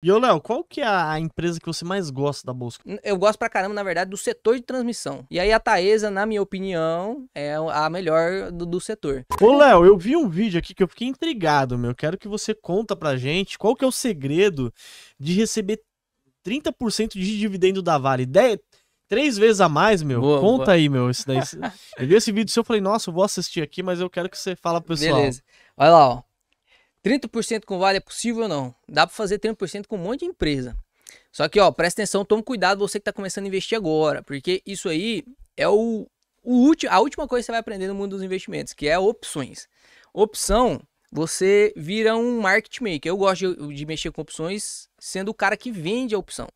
E ô, Léo, qual que é a empresa que você mais gosta da Bosco? Eu gosto pra caramba, na verdade, do setor de transmissão. E aí a Taesa, na minha opinião, é a melhor do, do setor. Ô, Léo, eu vi um vídeo aqui que eu fiquei intrigado, meu. Quero que você conta pra gente qual que é o segredo de receber 30% de dividendo da Vale. três vezes a mais, meu. Boa, Conta boa. aí, meu, isso daí. eu vi esse vídeo seu, eu falei, nossa, eu vou assistir aqui, mas eu quero que você fala pro pessoal. Beleza. Olha lá, ó. 30% com vale é possível ou não? Dá para fazer 30% com um monte de empresa. Só que, ó, presta atenção, tome cuidado você que está começando a investir agora, porque isso aí é o, o último, a última coisa que você vai aprender no mundo dos investimentos, que é opções. Opção, você vira um market maker. Eu gosto de, de mexer com opções sendo o cara que vende a opção.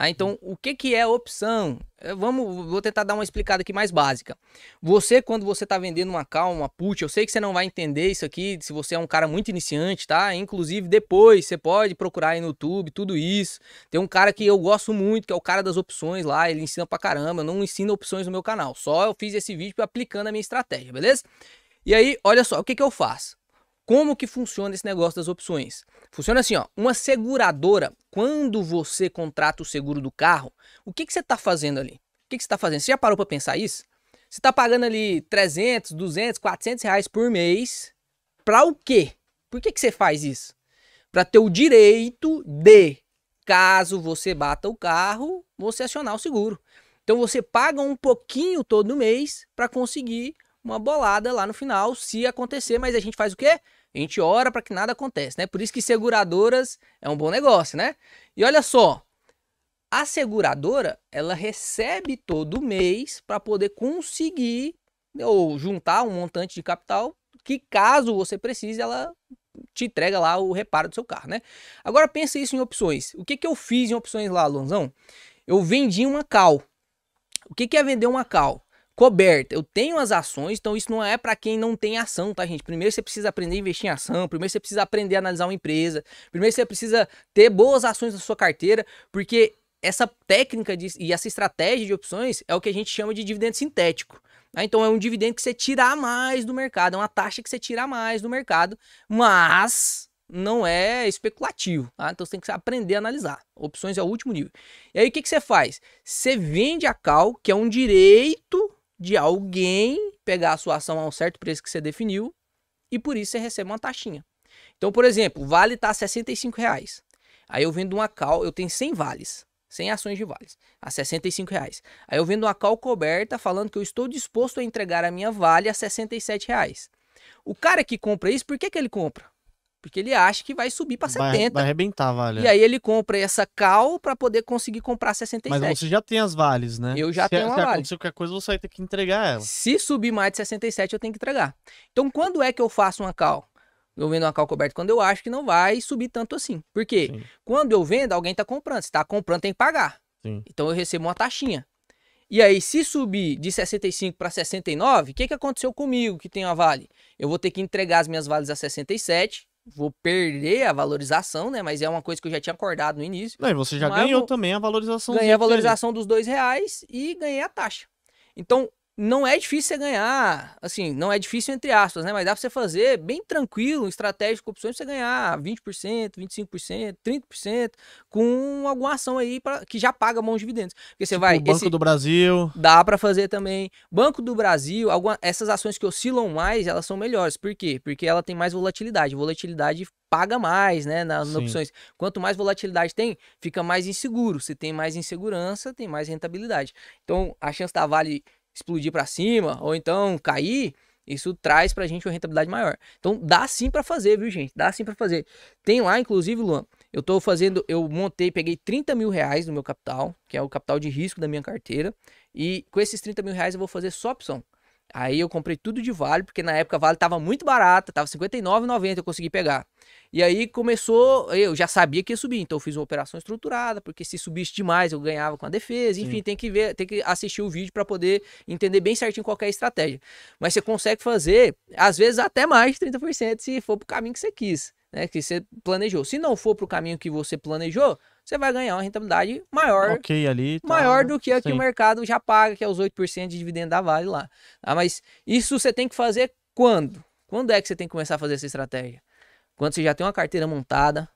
Ah, então, o que, que é opção? Eh, vamos, vou tentar dar uma explicada aqui mais básica. Você, quando você está vendendo uma calma, uma put, eu sei que você não vai entender isso aqui, se você é um cara muito iniciante, tá? Inclusive, depois, você pode procurar aí no YouTube, tudo isso. Tem um cara que eu gosto muito, que é o cara das opções lá, ele ensina pra caramba, eu não ensino opções no meu canal, só eu fiz esse vídeo aplicando a minha estratégia, beleza? E aí, olha só, o que, que eu faço? Como que funciona esse negócio das opções? Funciona assim, ó, uma seguradora, quando você contrata o seguro do carro, o que, que você está fazendo ali? O que, que você está fazendo? Você já parou para pensar isso? Você está pagando ali 300, 200, 400 reais por mês para o quê? Por que, que você faz isso? Para ter o direito de, caso você bata o carro, você acionar o seguro. Então você paga um pouquinho todo mês para conseguir uma bolada lá no final, se acontecer, mas a gente faz o quê? A gente ora para que nada aconteça, né? Por isso que seguradoras é um bom negócio, né? E olha só, a seguradora, ela recebe todo mês para poder conseguir ou juntar um montante de capital que caso você precise, ela te entrega lá o reparo do seu carro, né? Agora pensa isso em opções. O que que eu fiz em opções lá, Lonzão? Eu vendi uma cal. O que que é vender uma cal? coberta. Eu tenho as ações, então isso não é para quem não tem ação, tá, gente? Primeiro você precisa aprender a investir em ação, primeiro você precisa aprender a analisar uma empresa, primeiro você precisa ter boas ações na sua carteira, porque essa técnica de, e essa estratégia de opções é o que a gente chama de dividendo sintético. Né? Então é um dividendo que você tira mais do mercado, é uma taxa que você tira mais do mercado, mas não é especulativo. Tá? Então você tem que aprender a analisar. Opções é o último nível. E aí o que, que você faz? Você vende a cal, que é um direito de alguém pegar a sua ação a um certo preço que você definiu e por isso você recebe uma taxinha. Então, por exemplo, vale tá a 65 reais. Aí eu vendo uma cal, eu tenho 100 vales, 100 ações de vales, a 65 reais. Aí eu vendo uma cal coberta falando que eu estou disposto a entregar a minha vale a 67 reais. O cara que compra isso, por que, que ele compra? Porque ele acha que vai subir para 70. Vai, arrebentar, vale. E aí ele compra essa cal para poder conseguir comprar 67. Mas você já tem as vales, né? Eu já se, tenho se uma vale. Se qualquer coisa, você vai ter que entregar ela. Se subir mais de 67, eu tenho que entregar. Então, quando é que eu faço uma cal? Eu vendo uma cal coberta quando eu acho que não vai subir tanto assim. Por quê? Sim. Quando eu vendo, alguém está comprando. Se está comprando, tem que pagar. Sim. Então eu recebo uma taxinha. E aí, se subir de 65 para 69, o que, que aconteceu comigo que tem uma vale? Eu vou ter que entregar as minhas vales a 67 vou perder a valorização, né? Mas é uma coisa que eu já tinha acordado no início. Não, e você já ganhou vou... também a valorização. Ganhei a valorização dos dois reais e ganhei a taxa. Então, não é difícil você ganhar, assim, não é difícil entre aspas, né? Mas dá pra você fazer bem tranquilo, estratégico opções, você ganhar 20%, 25%, 30% com alguma ação aí pra, que já paga bons dividendos. Porque você tipo, vai. Banco esse, do Brasil. Dá para fazer também. Banco do Brasil, alguma, essas ações que oscilam mais, elas são melhores. Por quê? Porque ela tem mais volatilidade. Volatilidade paga mais, né, nas, opções. Quanto mais volatilidade tem, fica mais inseguro. Se tem mais insegurança, tem mais rentabilidade. Então, a chance da tá Vale explodir para cima ou então cair, isso traz para a gente uma rentabilidade maior. Então dá sim para fazer, viu gente? Dá sim para fazer. Tem lá, inclusive, Luan, eu estou fazendo, eu montei, peguei 30 mil reais no meu capital, que é o capital de risco da minha carteira, e com esses 30 mil reais eu vou fazer só opção. Aí eu comprei tudo de Vale, porque na época Vale tava muito barata, tava 59,90 eu consegui pegar. E aí começou, eu já sabia que ia subir, então eu fiz uma operação estruturada, porque se subisse demais eu ganhava com a defesa, enfim, Sim. tem que ver, tem que assistir o vídeo para poder entender bem certinho qualquer é estratégia. Mas você consegue fazer, às vezes até mais de 30% se for pro caminho que você quis, né, que você planejou. Se não for pro caminho que você planejou, você vai ganhar uma rentabilidade maior ali, tá, maior do que a que o mercado já paga, que é os 8% de dividendo da Vale lá. Ah, mas isso você tem que fazer quando? Quando é que você tem que começar a fazer essa estratégia? Quando você já tem uma carteira montada,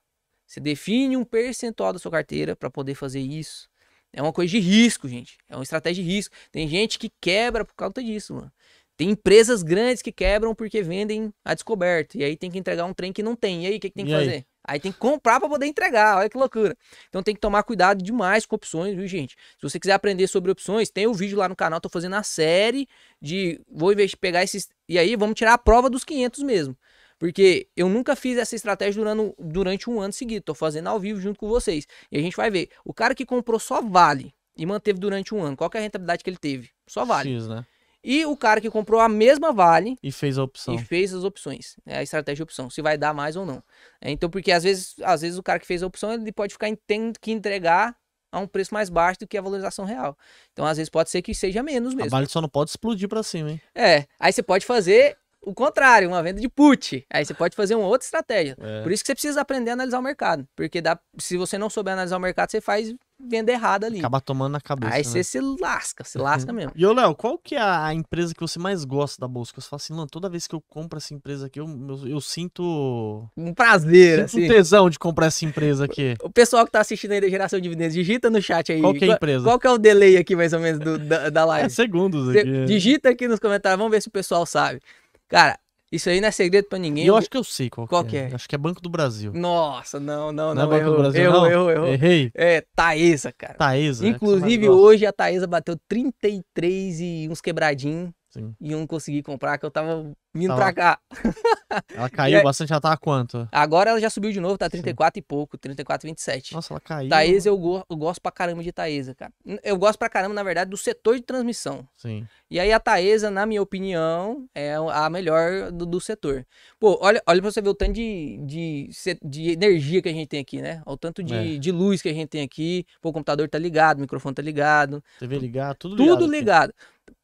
você define um percentual da sua carteira para poder fazer isso. É uma coisa de risco, gente. É uma estratégia de risco. Tem gente que quebra por causa disso, mano. Tem empresas grandes que quebram porque vendem a descoberta. E aí tem que entregar um trem que não tem. E aí, o que, que tem e que aí? fazer? Aí tem que comprar para poder entregar. Olha que loucura. Então tem que tomar cuidado demais com opções, viu, gente? Se você quiser aprender sobre opções, tem o um vídeo lá no canal. Tô fazendo a série de. Vou investir, pegar esses. E aí vamos tirar a prova dos 500 mesmo. Porque eu nunca fiz essa estratégia durante, durante um ano seguido. Tô fazendo ao vivo junto com vocês. E a gente vai ver. O cara que comprou só vale e manteve durante um ano, qual é a rentabilidade que ele teve? Só vale. X, né? E o cara que comprou a mesma Vale. E fez a opção. E fez as opções. É a estratégia de opção, se vai dar mais ou não. É, então, porque às vezes, às vezes o cara que fez a opção, ele pode ficar tendo que entregar a um preço mais baixo do que a valorização real. Então, às vezes, pode ser que seja menos mesmo. A Vale só não pode explodir para cima, hein? É. Aí você pode fazer o contrário, uma venda de put. Aí você pode fazer uma outra estratégia. É. Por isso que você precisa aprender a analisar o mercado. Porque dá, se você não souber analisar o mercado, você faz venda errada ali. Acaba tomando na cabeça. Aí né? você se lasca, se lasca mesmo. E, ô, Léo, qual que é a empresa que você mais gosta da bolsa? Que você fala assim, mano, toda vez que eu compro essa empresa aqui, eu, eu, eu sinto... Um prazer, sinto assim. um tesão de comprar essa empresa aqui. O pessoal que tá assistindo aí da Geração de Dividendos, digita no chat aí. Qual que é a empresa? Qual, qual que é o delay aqui, mais ou menos, do, da, da é live? É segundos aqui. digita aqui nos comentários, vamos ver se o pessoal sabe. Cara, isso aí não é segredo pra ninguém. Eu acho que eu sei qual, qual que é. é. Acho que é Banco do Brasil. Nossa, não, não, não. É não é Banco errou, do Brasil, errou, não? Errou, errou. Errei. É, Taesa, cara. Taesa. É, Inclusive, é hoje a Taesa bateu 33 e uns quebradinhos Sim. E eu não consegui comprar, que eu tava vindo tava... pra cá. Ela caiu aí... bastante, ela tava quanto? Agora ela já subiu de novo, tá 34 Sim. e pouco, 34, 27. Nossa, ela caiu. Thaís, eu, eu gosto pra caramba de Taesa, cara. Eu gosto pra caramba, na verdade, do setor de transmissão. Sim. E aí a Taesa, na minha opinião, é a melhor do, do setor. Pô, olha, olha pra você ver o tanto de, de, de energia que a gente tem aqui, né? Olha o tanto de, é. de luz que a gente tem aqui. Pô, o computador tá ligado, o microfone tá ligado. TV ligado, tudo ligado. Tudo ligado. ligado.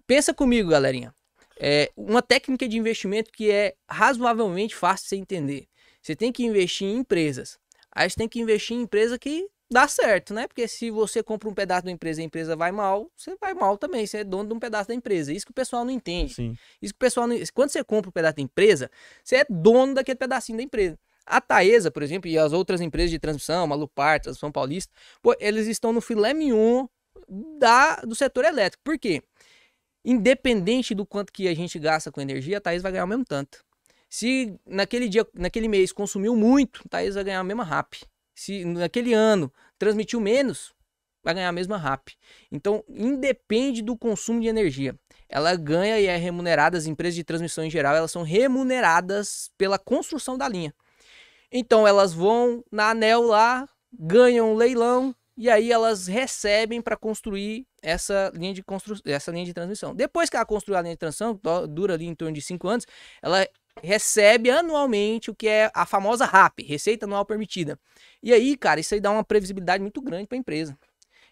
Pensa comigo, galerinha. É uma técnica de investimento que é razoavelmente fácil de você entender. Você tem que investir em empresas. Aí você tem que investir em empresa que dá certo, né? Porque se você compra um pedaço da empresa e a empresa vai mal, você vai mal também. Você é dono de um pedaço da empresa. Isso que o pessoal não entende. Sim. Isso que o pessoal não... Quando você compra um pedaço da empresa, você é dono daquele pedacinho da empresa. A Taesa, por exemplo, e as outras empresas de transmissão, Malupar, Transmissão Paulista, pô, eles estão no filé mignon da, do setor elétrico. Por quê? independente do quanto que a gente gasta com energia, a Thaís vai ganhar o mesmo tanto. Se naquele dia, naquele mês consumiu muito, a Thaís vai ganhar a mesma RAP. Se naquele ano transmitiu menos, vai ganhar a mesma RAP. Então, independe do consumo de energia. Ela ganha e é remunerada, as empresas de transmissão em geral, elas são remuneradas pela construção da linha. Então, elas vão na ANEL lá, ganham o leilão e aí elas recebem para construir essa linha de construção, essa linha de transmissão. Depois que ela construiu a linha de transmissão, dura ali em torno de cinco anos, ela recebe anualmente o que é a famosa RAP, Receita Anual Permitida. E aí, cara, isso aí dá uma previsibilidade muito grande para a empresa.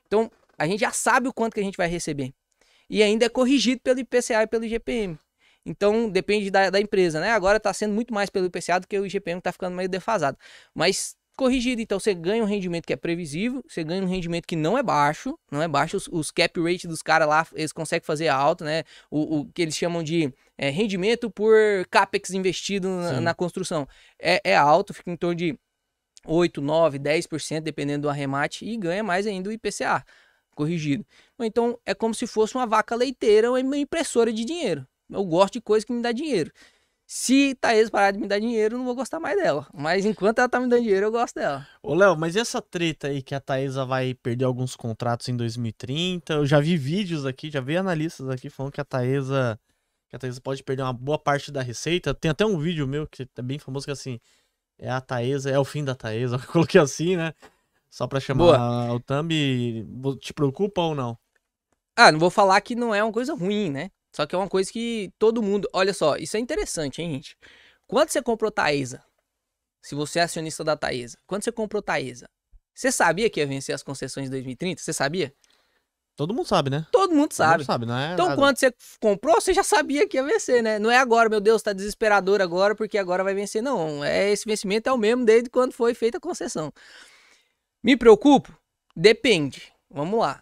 Então, a gente já sabe o quanto que a gente vai receber. E ainda é corrigido pelo IPCA e pelo IGPM. Então, depende da, da empresa, né? Agora está sendo muito mais pelo IPCA do que o IGPM, que está ficando meio defasado. Mas corrigido Então você ganha um rendimento que é previsível, você ganha um rendimento que não é baixo, não é baixo. Os, os cap rate dos caras lá, eles conseguem fazer alto, né? O, o que eles chamam de é, rendimento por capex investido na, na, construção. É, é alto, fica em torno de 8, 9, 10%, dependendo do arremate, e ganha mais ainda o IPCA corrigido. Então é como se fosse uma vaca leiteira ou uma impressora de dinheiro. Eu gosto de coisa que me dá dinheiro. Se Thaís parar de me dar dinheiro, eu não vou gostar mais dela. Mas enquanto ela tá me dando dinheiro, eu gosto dela. Ô, Léo, mas e essa treta aí que a Thaísa vai perder alguns contratos em 2030? Eu já vi vídeos aqui, já vi analistas aqui falando que a Thaísa, que a Thaisa pode perder uma boa parte da receita. Tem até um vídeo meu que é bem famoso que é assim, é a Thaísa, é o fim da Thaísa. eu coloquei assim, né? Só pra chamar boa. o Thumb, te preocupa ou não? Ah, não vou falar que não é uma coisa ruim, né? Só que é uma coisa que todo mundo. Olha só, isso é interessante, hein, gente? Quando você comprou Taesa? Se você é acionista da Taesa, quando você comprou Taesa? Você sabia que ia vencer as concessões de 2030? Você sabia? Todo mundo sabe, né? Todo mundo sabe. Todo mundo sabe é então, nada. quando você comprou, você já sabia que ia vencer, né? Não é agora, meu Deus, tá desesperador agora porque agora vai vencer. Não, é esse vencimento é o mesmo desde quando foi feita a concessão. Me preocupo? Depende. Vamos lá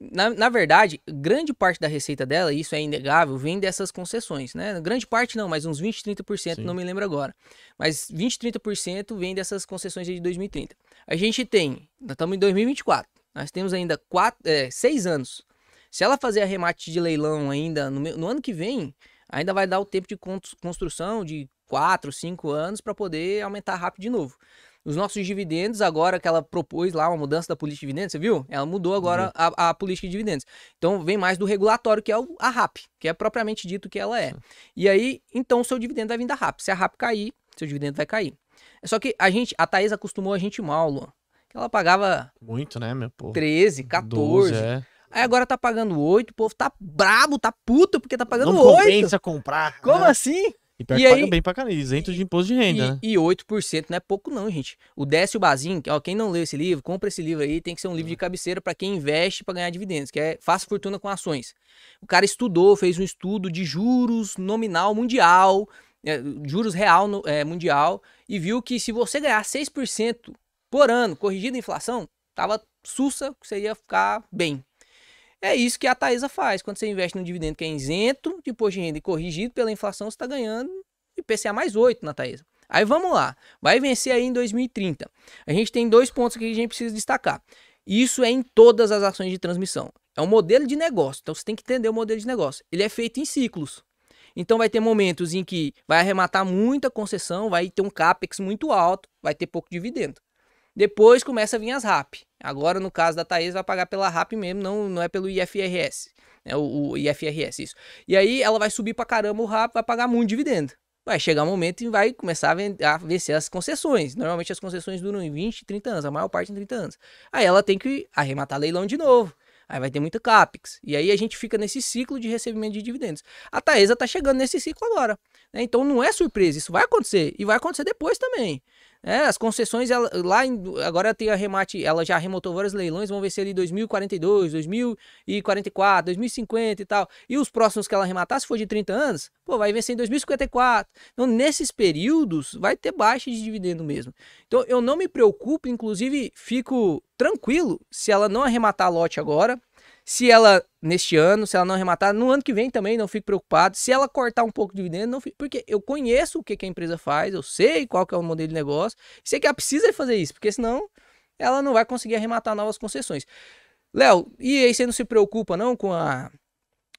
na, na, verdade, grande parte da receita dela, e isso é inegável, vem dessas concessões, né? Grande parte não, mas uns 20, 30%, cento, não me lembro agora. Mas 20, 30% vem dessas concessões de 2030. A gente tem, nós estamos em 2024, nós temos ainda quatro, é, seis anos. Se ela fazer arremate de leilão ainda no, no ano que vem, ainda vai dar o tempo de construção de quatro, cinco anos para poder aumentar rápido de novo. Os nossos dividendos, agora que ela propôs lá uma mudança da política de dividendos, você viu? Ela mudou agora uhum. a, a, política de dividendos. Então vem mais do regulatório, que é o, a RAP, que é propriamente dito que ela é. E aí, então o seu dividendo vai vir da RAP. Se a RAP cair, seu dividendo vai cair. Só que a gente, a Thaís acostumou a gente mal, Luan. Ela pagava. Muito, né, meu povo? 13, 14. 12, é. Aí agora tá pagando 8, o povo tá brabo, tá puto porque tá pagando Não 8. Não compensa comprar. Como né? assim? E, pior e que aí, paga bem pra caralho, isento de imposto de renda. E, né? e 8% não é pouco, não, gente. O Décio Bazin, ó, quem não leu esse livro, compra esse livro aí, tem que ser um livro de uhum. cabeceira para quem investe para ganhar dividendos, que é Faça Fortuna com Ações. O cara estudou, fez um estudo de juros nominal mundial, é, juros real no, é, mundial, e viu que se você ganhar 6% por ano, corrigido a inflação, tava sussa, você ia ficar bem. É isso que a Taesa faz. Quando você investe num dividendo que é isento, de de renda e corrigido pela inflação, você está ganhando IPCA mais 8 na Taesa. Aí vamos lá. Vai vencer aí em 2030. A gente tem dois pontos aqui que a gente precisa destacar. Isso é em todas as ações de transmissão. É um modelo de negócio. Então você tem que entender o modelo de negócio. Ele é feito em ciclos. Então vai ter momentos em que vai arrematar muita concessão, vai ter um capex muito alto, vai ter pouco dividendo. Depois começa a vir as RAP. Agora, no caso da Thaís, vai pagar pela RAP mesmo, não, não é pelo IFRS. é né, O, o IFRS, isso. E aí ela vai subir pra caramba o RAP, vai pagar muito dividendo vai chegar um momento e vai começar a, vencer as concessões. Normalmente as concessões duram em 20, 30 anos, a maior parte em 30 anos. Aí ela tem que arrematar leilão de novo. Aí vai ter muita CAPEX. E aí a gente fica nesse ciclo de recebimento de dividendos. A Taesa tá chegando nesse ciclo agora. Né? Então não é surpresa, isso vai acontecer e vai acontecer depois também. É, as concessões ela, lá em, agora tem a remate, ela já remotou vários leilões, vão ver se ali 2042, 2044, 2050 e tal. E os próximos que ela arrematar, se for de 30 anos, pô, vai vencer em 2054. Então, nesses períodos, vai ter baixa de dividendo mesmo. Então, eu não me preocupo, inclusive, fico tranquilo se ela não arrematar lote agora, se ela, neste ano, se ela não arrematar, no ano que vem também não fico preocupado. Se ela cortar um pouco de dividendo, não fico, porque eu conheço o que, que a empresa faz, eu sei qual que é o modelo de negócio, sei que ela precisa fazer isso, porque senão ela não vai conseguir arrematar novas concessões. Léo, e aí você não se preocupa não com a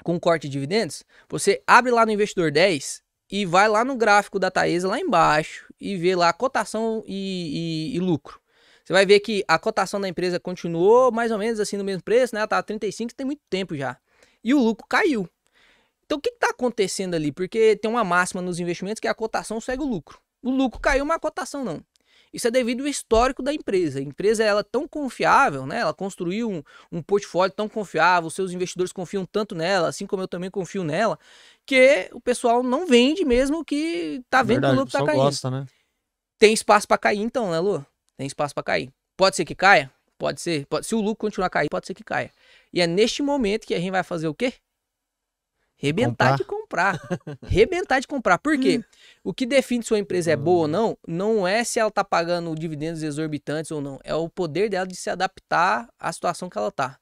com o corte de dividendos? Você abre lá no investidor 10 e vai lá no gráfico da Taesa lá embaixo e vê lá cotação e, e, e lucro. Você vai ver que a cotação da empresa continuou mais ou menos assim no mesmo preço, né? Tá 35, tem muito tempo já. E o lucro caiu. Então o que está acontecendo ali? Porque tem uma máxima nos investimentos que é a cotação segue o lucro. O lucro caiu, mas a cotação não. Isso é devido ao histórico da empresa. A empresa ela é tão confiável, né? Ela construiu um, um portfólio tão confiável, seus investidores confiam tanto nela, assim como eu também confio nela, que o pessoal não vende mesmo que tá vendo Verdade, que o lucro tá caindo. Gosta, né? Tem espaço para cair então, né, Lu? tem espaço para cair. Pode ser que caia? Pode ser. Pode, se o lucro continuar caindo, pode ser que caia. E é neste momento que a gente vai fazer o quê? Rebentar comprar. de comprar. Rebentar de comprar. Por quê? Hum. o que define se uma empresa é boa ou hum. não, não é se ela tá pagando dividendos exorbitantes ou não. É o poder dela de se adaptar à situação que ela tá.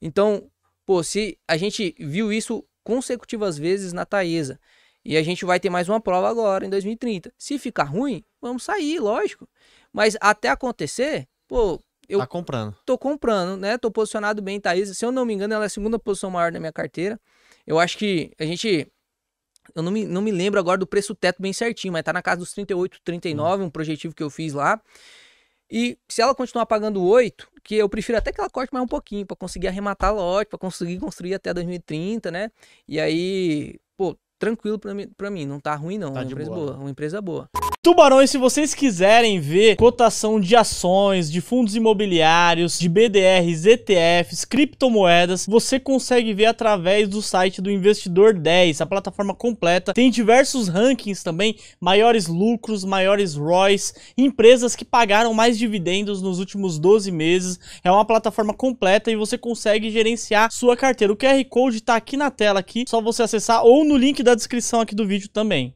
Então, pô, se a gente viu isso consecutivas vezes na Taesa. E a gente vai ter mais uma prova agora em 2030. Se ficar ruim, vamos sair, lógico. Mas até acontecer, pô, eu tá comprando. tô comprando, né? Tô posicionado bem, Thaís. Se eu não me engano, ela é a segunda posição maior da minha carteira. Eu acho que a gente. Eu não me, não me lembro agora do preço teto bem certinho, mas tá na casa dos 38, 39, hum. um projetivo que eu fiz lá. E se ela continuar pagando 8, que eu prefiro até que ela corte mais um pouquinho, para conseguir arrematar lote, para conseguir construir até 2030, né? E aí tranquilo pra mim, mim. Não tá ruim, não. Tá é uma empresa boa. boa. Uma empresa boa. Tubarões, se vocês quiserem ver cotação de ações, de fundos imobiliários, de BDRs, ETFs, criptomoedas, você consegue ver através do site do Investidor 10, a plataforma completa. Tem diversos rankings também, maiores lucros, maiores ROIs, empresas que pagaram mais dividendos nos últimos 12 meses. É uma plataforma completa e você consegue gerenciar sua carteira. O QR Code está aqui na tela aqui, só você acessar ou no link da da descrição aqui do vídeo também.